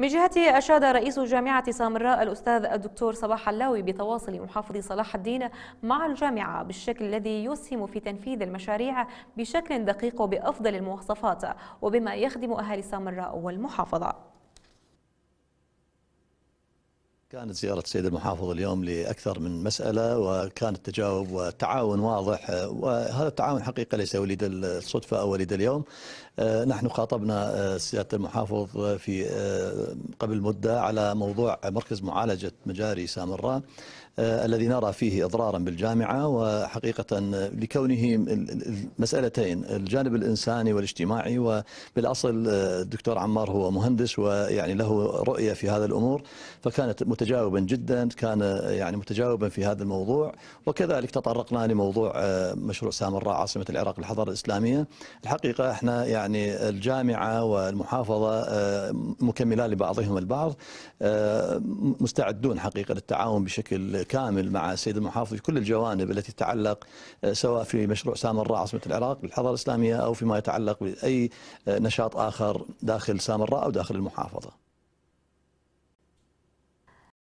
من جهته أشاد رئيس جامعة سامراء الأستاذ الدكتور صباح اللاوي بتواصل محافظ صلاح الدين مع الجامعة بالشكل الذي يسهم في تنفيذ المشاريع بشكل دقيق وبأفضل المواصفات وبما يخدم أهالي سامراء والمحافظة كانت زيارة السيد المحافظ اليوم لأكثر من مسألة وكان التجاوب والتعاون واضح وهذا التعاون حقيقة ليس وليد الصدفة أو وليد اليوم آه، نحن خاطبنا آه، سيادة المحافظ في آه، قبل مدة على موضوع مركز معالجة مجاري سامراء الذي نرى فيه اضرارا بالجامعه وحقيقه لكونه مسالتين الجانب الانساني والاجتماعي وبالاصل الدكتور عمار هو مهندس ويعني له رؤيه في هذا الامور فكانت متجاوبا جدا كان يعني متجاوبا في هذا الموضوع وكذلك تطرقنا لموضوع آه، مشروع سامراء عاصمة العراق للحضارة الإسلامية الحقيقة احنا يعني الجامعة والمحافظة آه، مكملان لبعضهم البعض آه، مستعدون حقيقة للتعاون بشكل كامل مع السيد المحافظ في كل الجوانب التي تتعلق سواء في مشروع سامراء عاصمة العراق للحضارة الإسلامية أو فيما يتعلق بأي نشاط آخر داخل سامراء أو داخل المحافظة